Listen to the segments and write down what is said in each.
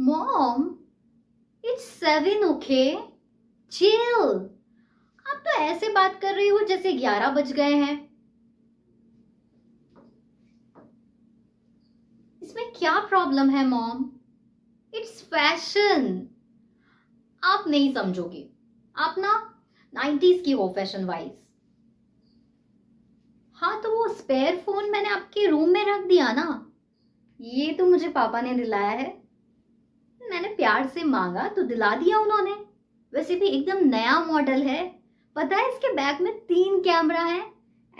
Mom it's seven okay chill आप तो ऐसे बात कर रही हो जैसे ग्यारह बज गए हैं इसमें क्या प्रॉब्लम है मॉम इट्स फैशन आप नहीं समझोगे आप ना नाइन्टीज की हो फैशन वाइज हाँ तो वो स्पेयर फोन मैंने आपके रूम में रख दिया ना ये तो मुझे पापा ने दिलाया है प्यार से मांगा तो दिला दिया उन्होंने वैसे भी एकदम नया मॉडल है पता है इसके बैग में तीन कैमरा है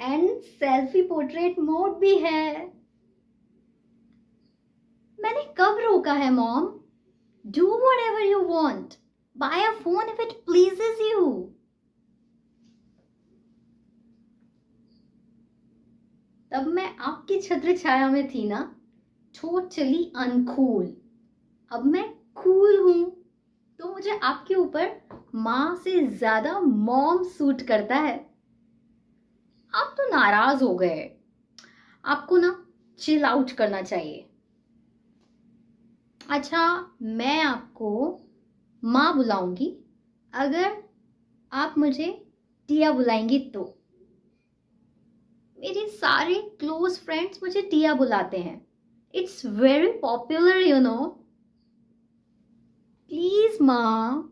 एंड सेल्फी पोर्ट्रेट मोड भी है मैंने कब रोका है mom do whatever you want buy a phone if it pleases you तब मैं आपकी छत्र छाया में थी ना छोट चली अनकूल अब मैं कूल हूँ तो मुझे आपके ऊपर माँ से ज्यादा मॉम सूट करता है आप तो नाराज हो गए आपको ना चिल आउट करना चाहिए अच्छा मैं आपको माँ बुलाऊंगी अगर आप मुझे टिया बुलाएंगी तो मेरे सारे क्लोज फ्रेंड्स मुझे टिया बुलाते हैं it's very popular you know Please, mom.